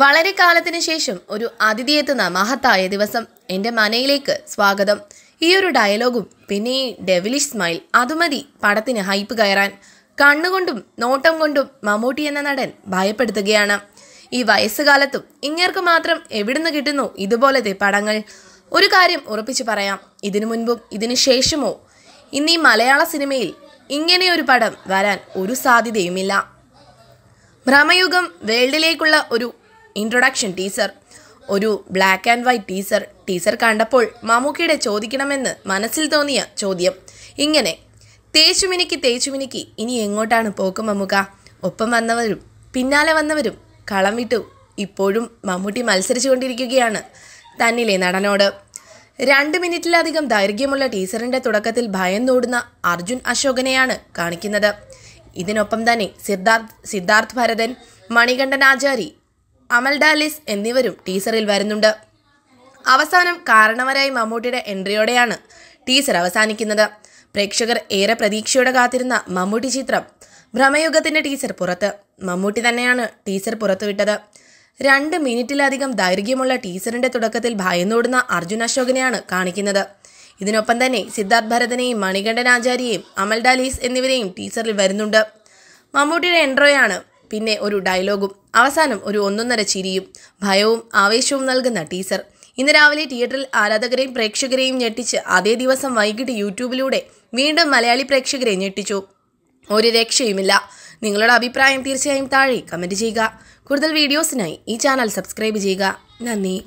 വളരെ കാലത്തിന് ശേഷം ഒരു അതിഥി എത്തുന്ന മഹത്തായ ദിവസം എൻ്റെ മനയിലേക്ക് സ്വാഗതം ഈ ഒരു ഡയലോഗും പിന്നെ ഈ ഡെവിലിഷ് സ്മൈൽ അതുമതി പടത്തിന് ഹൈപ്പ് കയറാൻ കണ്ണുകൊണ്ടും നോട്ടം കൊണ്ടും മമ്മൂട്ടി എന്ന നടൻ ഭയപ്പെടുത്തുകയാണ് ഈ വയസ്സുകാലത്തും ഇങ്ങേർക്ക് മാത്രം എവിടുന്ന് കിട്ടുന്നു ഇതുപോലത്തെ പടങ്ങൾ ഒരു കാര്യം ഉറപ്പിച്ചു പറയാം ഇതിനു മുൻപും ഇതിനു ശേഷമോ ഇന്ന് ഈ മലയാള സിനിമയിൽ ഇങ്ങനെയൊരു പടം വരാൻ ഒരു സാധ്യതയുമില്ല ഭ്രമയുഗം വേൾഡിലേക്കുള്ള ഒരു ഇൻട്രൊഡക്ഷൻ ടീസർ ഒരു black and white teaser teaser കണ്ടപ്പോൾ മമ്മൂക്കയുടെ ചോദിക്കണമെന്ന് മനസ്സിൽ തോന്നിയ ചോദ്യം ഇങ്ങനെ തേച്ചുമിനിക്ക് തേച്ചുമിനിക്ക് ഇനി എങ്ങോട്ടാണ് പോക്ക് മമ്മൂക്ക ഒപ്പം വന്നവരും പിന്നാലെ വന്നവരും കളം വിട്ടു ഇപ്പോഴും മമ്മൂട്ടി മത്സരിച്ചു കൊണ്ടിരിക്കുകയാണ് തന്നിലെ നടനോട് രണ്ട് മിനിറ്റിലധികം ദൈർഘ്യമുള്ള ടീസറിൻ്റെ തുടക്കത്തിൽ ഭയന്നോടുന്ന അർജുൻ അശോകനെയാണ് കാണിക്കുന്നത് ഇതിനൊപ്പം തന്നെ സിദ്ധാർത്ഥ് സിദ്ധാർത്ഥ് ഭരതൻ മണികണ്ഠനാചാരി അമൽ ഡാലിസ് എന്നിവരും ടീസറിൽ വരുന്നുണ്ട് അവസാനം കാരണവരായി മമ്മൂട്ടിയുടെ എൻട്രിയോടെയാണ് ടീസർ അവസാനിക്കുന്നത് പ്രേക്ഷകർ ഏറെ പ്രതീക്ഷയോടെ കാത്തിരുന്ന മമ്മൂട്ടി ചിത്രം ഭ്രമയുഗത്തിൻ്റെ ടീസർ പുറത്ത് മമ്മൂട്ടി തന്നെയാണ് ടീസർ പുറത്തുവിട്ടത് രണ്ട് മിനിറ്റിലധികം ദൈർഘ്യമുള്ള ടീസറിൻ്റെ തുടക്കത്തിൽ ഭയന്നോടുന്ന അർജുൻ അശോകനെയാണ് കാണിക്കുന്നത് ഇതിനൊപ്പം തന്നെ സിദ്ധാർത്ഥ് ഭരതനെയും മണികണ്ഠൻ ആചാര്യയും അമൽ ഡാലീസ് എന്നിവരെയും ടീസറിൽ വരുന്നുണ്ട് മമ്മൂട്ടിയുടെ എൻട്രോയാണ് പിന്നെ ഒരു ഡയലോഗും അവസാനം ഒരു ഒന്നൊന്നര ചിരിയും ഭയവും ആവേശവും നൽകുന്ന ടീസർ ഇന്ന് രാവിലെ തിയേറ്ററിൽ ആരാധകരെയും പ്രേക്ഷകരെയും ഞെട്ടിച്ച് അതേ ദിവസം വൈകിട്ട് യൂട്യൂബിലൂടെ വീണ്ടും മലയാളി പ്രേക്ഷകരെ ഞെട്ടിച്ചു ഒരു രക്ഷയുമില്ല നിങ്ങളുടെ അഭിപ്രായം തീർച്ചയായും താഴെ കമൻറ്റ് ചെയ്യുക കൂടുതൽ വീഡിയോസിനായി ഈ ചാനൽ സബ്സ്ക്രൈബ് ചെയ്യുക നന്ദി